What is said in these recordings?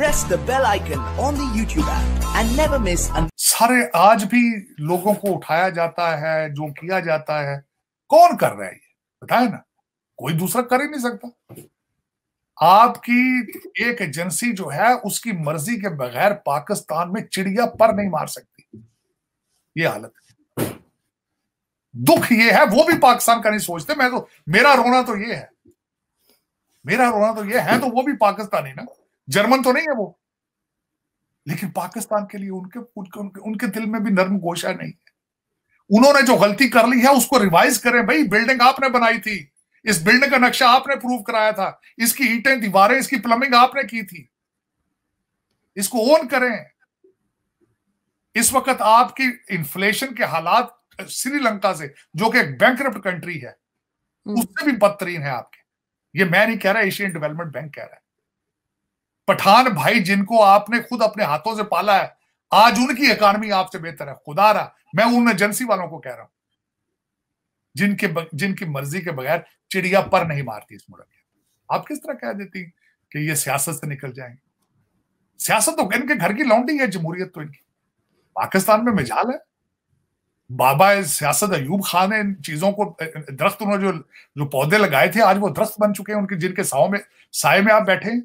Press the bell icon on the YouTube app and never सारे आज भी लोगों को उठाया जाता है जो किया जाता है कौन कर रहा है ये बताए ना कोई दूसरा कर ही नहीं सकता आपकी एक एजेंसी जो है उसकी मर्जी के बगैर पाकिस्तान में चिड़िया पर नहीं मार सकती ये हालत दुख ये है वो भी पाकिस्तान का नहीं सोचते मैं तो मेरा रोना तो ये है मेरा रोना तो ये है तो वो भी पाकिस्तानी ना जर्मन तो नहीं है वो लेकिन पाकिस्तान के लिए उनके उनके उनके, उनके दिल में भी नर्म गोशा नहीं है उन्होंने जो गलती कर ली है उसको रिवाइज करें भाई बिल्डिंग आपने बनाई थी इस बिल्डिंग का नक्शा आपने प्रूव कराया था इसकी ईटें दीवारें इसकी प्लम्बिंग आपने की थी इसको ओन करें इस वक्त आपकी इन्फ्लेशन के हालात श्रीलंका से जो कि एक बैंक कंट्री है हम्म। उससे भी बदतरीन है आपके ये मैं नहीं कह रहा एशियन डेवलपमेंट बैंक कह रहा है पठान भाई जिनको आपने खुद अपने हाथों से पाला है आज उनकी इकॉनमी आपसे बेहतर है खुदा रहा मैं उन एजेंसी वालों को कह रहा हूं जिनके जिनकी मर्जी के बगैर चिड़िया पर नहीं मारती इस मुल्क आप किस तरह कह देती कि ये सियासत से निकल जाएंगे सियासत तो इनके घर की लौंडी है जमहूरियत तो इनकी पाकिस्तान में मिजाल है बाबा सियासत अयूब खान ने इन चीजों को दरख्त उन्होंने जो जो पौधे लगाए थे आज वो दरख्त बन चुके हैं उनके जिनके साओ में साय में आप बैठे हैं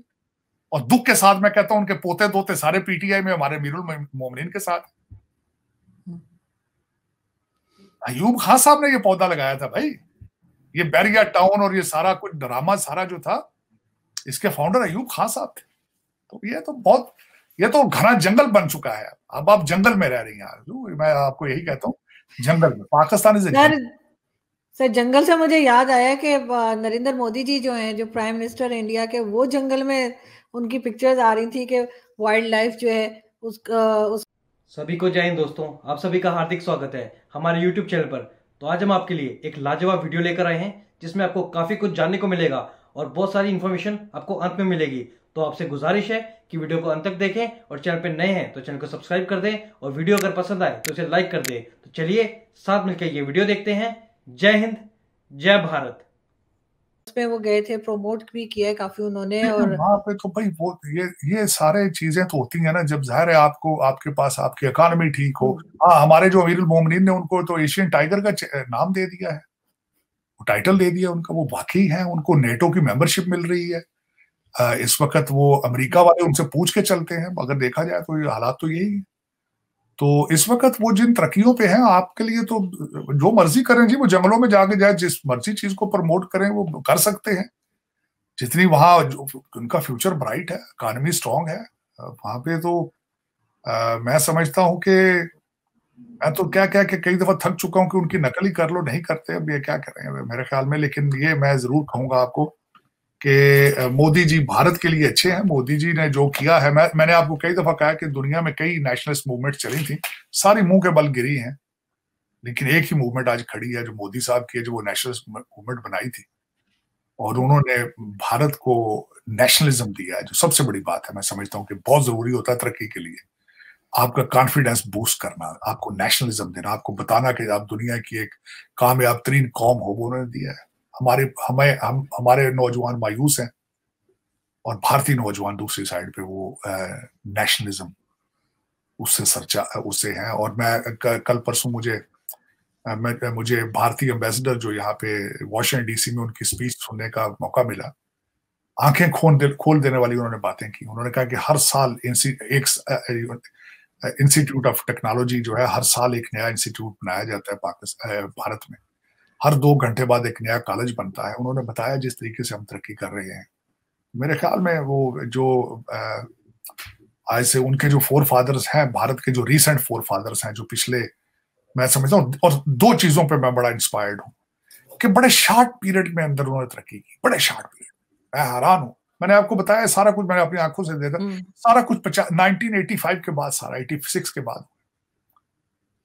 और दुख के साथ मैं कहता हूं उनके पोते दोते सारे पीटीआई में हमारे मीरुल मोमिन के साथ अयूब खान साहब ने ये पौधा लगाया था भाई ये बैरिया टाउन और ये सारा कुछ ड्रामा सारा जो था इसके फाउंडर अयूब खान साहब थे तो ये तो बहुत ये तो घना जंगल बन चुका है अब आप जंगल में रह रही हैं आरजू मैं आपको यही कहता हूँ जंगल में पाकिस्तान इज सर जंगल से मुझे याद आया कि नरेंद्र मोदी जी जो हैं जो प्राइम मिनिस्टर इंडिया के वो जंगल में उनकी पिक्चर्स आ रही थी कि वाइल्ड लाइफ जो है उसका उस सभी को जय हिंद दोस्तों आप सभी का हार्दिक स्वागत है हमारे यूट्यूब चैनल पर तो आज हम आपके लिए एक लाजवाब वीडियो लेकर आए हैं जिसमें आपको काफी कुछ जानने को मिलेगा और बहुत सारी इन्फॉर्मेशन आपको अंत में मिलेगी तो आपसे गुजारिश है कि वीडियो को अंत तक देखें और चैनल पर नए हैं तो चैनल को सब्सक्राइब कर दें और वीडियो अगर पसंद आए तो उसे लाइक कर दें तो चलिए साथ मिलकर ये वीडियो देखते हैं जय हिंद जय भारत उसमें वो गए थे प्रमोट भी किया है काफी उन्होंने और वहाँ पे तो भाई वो ये ये सारे चीजें तो होती है ना जब जाहिर है आपको आपके पास आपकी इकोनॉमी ठीक हो हम्म। हाँ हमारे जो अमीर मोमिन ने उनको तो एशियन टाइगर का नाम दे दिया है टाइटल दे दिया उनका वो बाकी है उनको नेटो की मेंबरशिप मिल रही है इस वक्त वो अमेरिका वाले उनसे पूछ के चलते हैं अगर देखा जाए तो हालात तो यही है तो इस वक्त वो जिन तरक्कियों पे हैं आपके लिए तो जो मर्जी करें जी वो जंगलों में जाके जाए जिस मर्जी चीज को प्रमोट करें वो कर सकते हैं जितनी वहां उनका फ्यूचर ब्राइट है इकानमी स्ट्रांग है वहां पे तो आ, मैं समझता हूं कि मैं तो क्या क्या कि कई दफा थक चुका हूं कि उनकी नकल ही कर लो नहीं करते अब ये क्या करें मेरे ख्याल में लेकिन ये मैं जरूर कहूंगा आपको कि मोदी जी भारत के लिए अच्छे हैं मोदी जी ने जो किया है मैं मैंने आपको कई दफा कहा कि दुनिया में कई नेशनलिस्ट मूवमेंट चली थी सारी मुंह के बल गिरी हैं लेकिन एक ही मूवमेंट आज खड़ी है जो मोदी साहब की है जो वो नेशनलिस्ट मूवमेंट बनाई थी और उन्होंने भारत को नेशनलिज्म दिया है जो सबसे बड़ी बात है मैं समझता हूँ कि बहुत जरूरी होता है तरक्की के लिए आपका कॉन्फिडेंस बूस्ट करना आपको नेशनलिज्म देना आपको बताना कि आप दुनिया की एक कामयाब तरीन कौम हो वो उन्होंने दिया है हमारे हमें हम हमारे नौजवान मायूस हैं और भारतीय नौजवान दूसरी साइड पे वो नेशनलिज्म उससे सरचा उससे हैं और मैं कल परसों मुझे मैं मुझे भारतीय एम्बेसडर जो यहाँ पे वाशिंगटन डीसी में उनकी स्पीच सुनने का मौका मिला आंखें खोल दे, खोल देने वाली उन्होंने बातें की उन्होंने कहा कि हर साल एक इंस्टीट्यूट ऑफ टेक्नोलॉजी जो है हर साल एक नया इंस्टीट्यूट बनाया जाता है पाकिस्तान भारत में हर दो घंटे बाद एक नया कॉलेज बनता है उन्होंने बताया जिस तरीके से हम तरक्की कर रहे हैं मेरे ख्याल में वो जो आज से उनके जो फोर फादर्स हैं भारत के जो रिसेंट फोर फादर्स हैं जो पिछले मैं समझता हूँ और दो चीजों पर मैं बड़ा इंस्पायर्ड हूँ कि बड़े शार्ट पीरियड में अंदर उन्होंने तरक्की की बड़े शार्ट पीरियड मैं हैरान हूँ मैंने आपको बताया सारा कुछ मैंने अपनी आंखों से देखा हम्म। सारा कुछ पचास नाइनटीन के बाद सारा एटी के बाद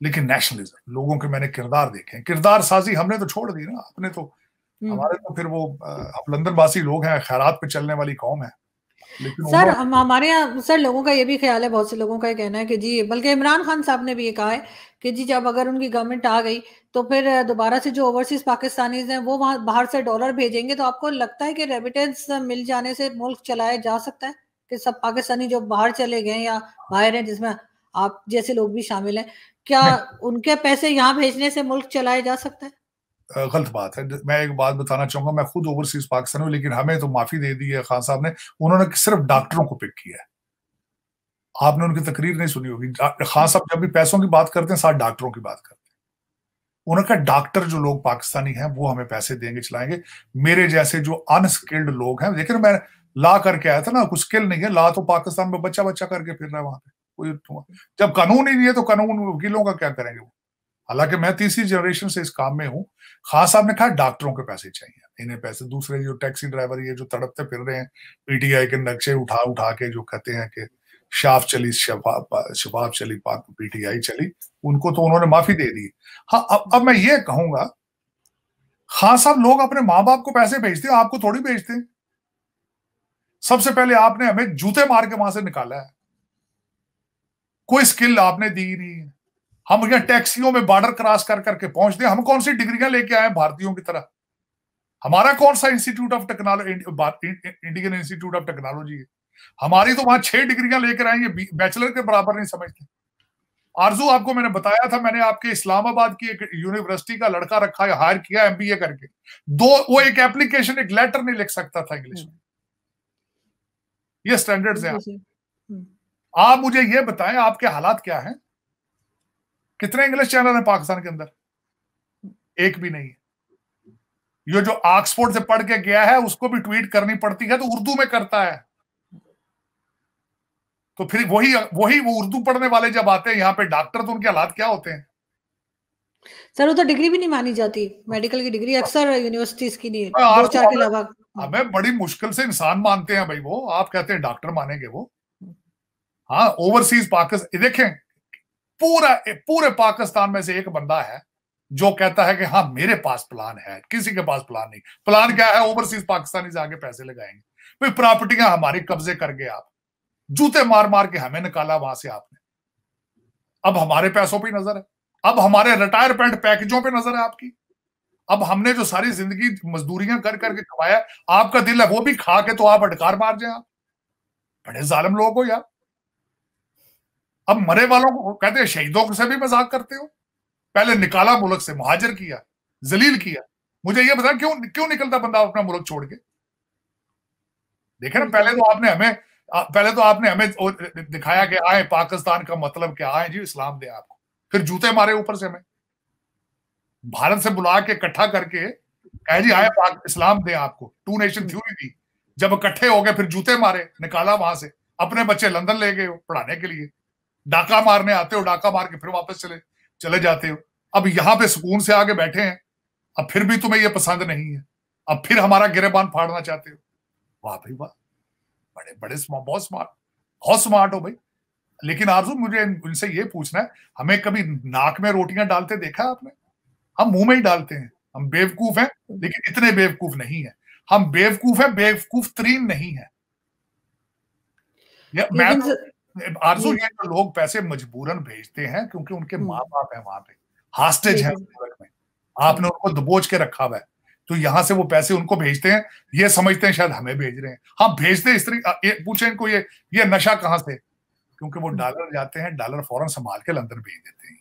लेकिन नेशनलिज्म लोगों के मैंने किरदार देखे हैं किरदार साजी हमने तो छोड़ दी ना अपने तो हम्म। हमारे तो फिर वो हम लंदन वासी लोग हैं खैरात पे चलने वाली कौम है सर हम हमारे यहाँ सर लोगों का ये भी ख्याल है बहुत से लोगों का ये कहना है कि जी बल्कि इमरान खान साहब ने भी ये कहा है कि जी जब अगर उनकी गवर्नमेंट आ गई तो फिर दोबारा से जो ओवरसीज पाकिस्तानीज हैं वो वहाँ बाहर से डॉलर भेजेंगे तो आपको लगता है कि रेमिटेंस मिल जाने से मुल्क चलाया जा सकता है कि सब पाकिस्तानी जो बाहर चले गए या बाहर हैं जिसमें आप जैसे लोग भी शामिल हैं क्या उनके पैसे यहाँ भेजने से मुल्क चलाया जा सकता है गलत बात है मैं एक बात बताना चाहूंगा मैं खुद ओवरसीज पाकिस्तान हूँ लेकिन हमें तो माफी दे दी है खान साहब ने उन्होंने सिर्फ डॉक्टरों को पिक किया है आपने उनकी तकरीर नहीं सुनी होगी खान साहब जब भी पैसों की बात करते हैं साथ डॉक्टरों की बात करते हैं उन्होंने कहा डॉक्टर जो लोग पाकिस्तानी हैं वो हमें पैसे देंगे चलाएंगे मेरे जैसे जो अनस्किल्ड लोग हैं देखिए मैं ला करके आया था ना कुछ स्किल नहीं है ला तो पाकिस्तान में बच्चा बच्चा करके फिर रहा है वहां पे कोई जब कानून ही नहीं है तो कानून वकीलों का क्या करेंगे वो हालांकि मैं तीसरी जनरेशन से इस काम में हूँ खास साहब ने कहा डॉक्टरों के पैसे चाहिए इन्हें पैसे दूसरे जो टैक्सी ड्राइवर ये जो तड़पते फिर रहे हैं पीटीआई के नक्शे उठा उठा के जो कहते हैं कि शाफ चली शबाब शबाब चली पाक पीटीआई चली उनको तो उन्होंने माफी दे दी हाँ अब अब मैं ये कहूंगा खास साहब लोग अपने माँ बाप को पैसे भेजते हैं आपको थोड़ी भेजते हैं सबसे पहले आपने हमें जूते मार के वहां से निकाला है कोई स्किल आपने दी नहीं है हम यहाँ टैक्सियों में बॉर्डर क्रॉस कर करके पहुंच दे हम कौन सी डिग्रियां लेके आए भारतीयों की तरह हमारा कौन सा institute of technology Indian institute of technology है हमारी तो वहां छह डिग्रियां लेकर आएंगे बैचलर के बराबर नहीं समझते आरजू आपको मैंने बताया था मैंने आपके इस्लामाबाद की एक यूनिवर्सिटी का लड़का रखा है हायर किया एमबीए करके दो वो एक एप्लीकेशन एक लेटर नहीं लिख सकता था इंग्लिश में ये स्टैंडर्ड्स हैं आप मुझे ये बताएं आपके हालात क्या हैं कितने इंग्लिश चैनल हैं पाकिस्तान के अंदर एक भी नहीं है ये जो ऑक्सफोर्ड से पढ़ के गया है उसको भी ट्वीट करनी पड़ती है तो उर्दू में करता है तो फिर वही वही वो उर्दू पढ़ने वाले जब आते हैं यहाँ पे डॉक्टर तो उनके हालात क्या होते हैं सर वो तो डिग्री भी नहीं मानी जाती मेडिकल की डिग्री अक्सर यूनिवर्सिटीज की नहीं है दो चार के तो अलावा हमें बड़ी मुश्किल से इंसान मानते हैं भाई वो आप कहते हैं डॉक्टर मानेंगे वो हाँ ओवरसीज पाकिस्तान देखें पूरा पूरे पाकिस्तान में से एक बंदा है जो कहता है कि हाँ मेरे पास प्लान है किसी के पास प्लान नहीं प्लान क्या है ओवरसीज पाकिस्तानी से आगे पैसे लगाएंगे भाई प्रॉपर्टियां हमारी कब्जे कर गए आप जूते मार मार के हमें निकाला वहां से आपने अब हमारे पैसों पर नजर है अब हमारे रिटायरमेंट पैकेजों पर नजर है आपकी अब हमने जो सारी जिंदगी मजदूरियां कर करके कमाया आपका दिल है वो भी खा के तो आप अटकार मार जाए आप बड़े जालम लोग हो यार अब मरे वालों को कहते हैं शहीदों से भी मजाक करते हो पहले निकाला मुल्क से मुहाजिर किया जलील किया मुझे ये बता क्यों क्यों निकलता बंदा अपना मुल्क छोड़ के देखे ना पहले तो आपने हमें पहले तो आपने हमें दिखाया कि आए पाकिस्तान का मतलब क्या आए जी इस्लाम दे आपको फिर जूते मारे ऊपर से हमें भारत से बुला के इकट्ठा करके कहे जी आए पाक इस्लाम दे आपको टू नेशन थ्योरी दी जब इकट्ठे हो गए फिर जूते मारे निकाला वहां से अपने बच्चे लंदन ले गए पढ़ाने के लिए डाका मारने आते हो डाका मार के फिर वापस चले चले जाते हो अब यहां पे सुकून से आगे बैठे हैं अब फिर भी तुम्हें ये पसंद नहीं है अब फिर हमारा गिरेबान फाड़ना चाहते हो वाह भाई वाह बड़े बड़े स्मार्ट बहुत स्मार्ट बहुत स्मार्ट हो भाई लेकिन आरजू मुझे उनसे ये पूछना है हमें कभी नाक में रोटियां डालते देखा है आपने हम मुंह में ही डालते हैं हम बेवकूफ हैं लेकिन इतने बेवकूफ नहीं है हम बेवकूफ हैं बेवकूफ तरीन नहीं है मैं आरजू ये तो लोग पैसे मजबूरन भेजते हैं क्योंकि उनके हम्म। माँ बाप है वहां पे हास्टेज है में आपने उनको दबोच के रखा हुआ है तो यहाँ से वो पैसे उनको भेजते हैं ये समझते हैं शायद हमें भेज रहे हैं हाँ भेजते इस तरीके पूछे इनको ये ये नशा कहाँ से क्योंकि वो हम्म। डॉलर जाते हैं डॉलर फौरन संभाल के लंदन भेज देते हैं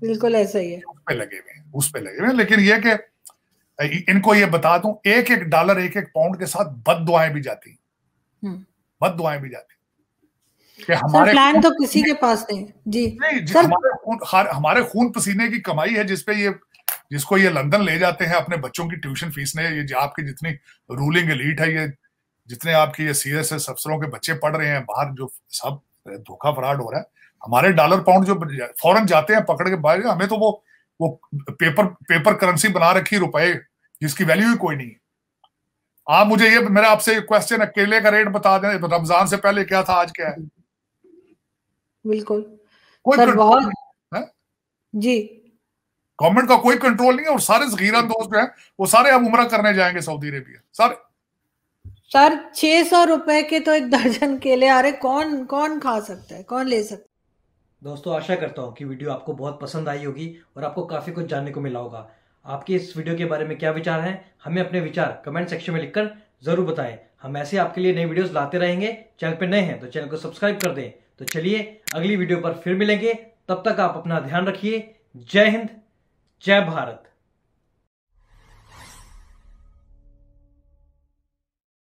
बिल्कुल ऐसा ही है उस पे लगे हुए हैं उस पे लगे हुए हैं लेकिन ये कि इनको ये बता दूं एक एक डॉलर एक एक पाउंड के साथ बद दुआएं भी जाती हम्म। बद दुआएं भी जाती हमारे प्लान तो किसी के पास नहीं जी नहीं जी, हमारे खून हमारे खून पसीने की कमाई है जिसपे ये जिसको ये लंदन ले जाते हैं अपने बच्चों की ट्यूशन फीस ने ये आपकी जितनी रूलिंग एलीट है ये जितने आपके ये सीरियस अफसरों के बच्चे पढ़ रहे हैं बाहर जो सब धोखा फ्रॉड हो रहा है हमारे डॉलर पाउंड जो फॉरन जाते हैं पकड़ के बाहर हमें तो वो वो पेपर पेपर करेंसी बना रखी रुपए जिसकी वैल्यू ही कोई नहीं है आप मुझे ये मेरा आपसे क्वेश्चन अकेले का रेट बता दें रमजान से पहले क्या था आज क्या है बिल्कुल सर बहुत जी गवर्नमेंट का कोई कंट्रोल नहीं है और सारे जखीरा दोस्त जो है वो सारे अब उम्र करने जाएंगे सऊदी अरेबिया सारे सर छह सौ रुपए के तो एक दर्जन केले आ रहे कौन कौन खा सकता है कौन ले सकता है दोस्तों आशा करता हूँ कि वीडियो आपको बहुत पसंद आई होगी और आपको काफ़ी कुछ जानने को मिला होगा आपके इस वीडियो के बारे में क्या विचार हैं हमें अपने विचार कमेंट सेक्शन में लिखकर ज़रूर बताएं हम ऐसे आपके लिए नई वीडियोस लाते रहेंगे चैनल पर नए हैं तो चैनल को सब्सक्राइब कर दें तो चलिए अगली वीडियो पर फिर मिलेंगे तब तक आप अपना ध्यान रखिए जय हिंद जय भारत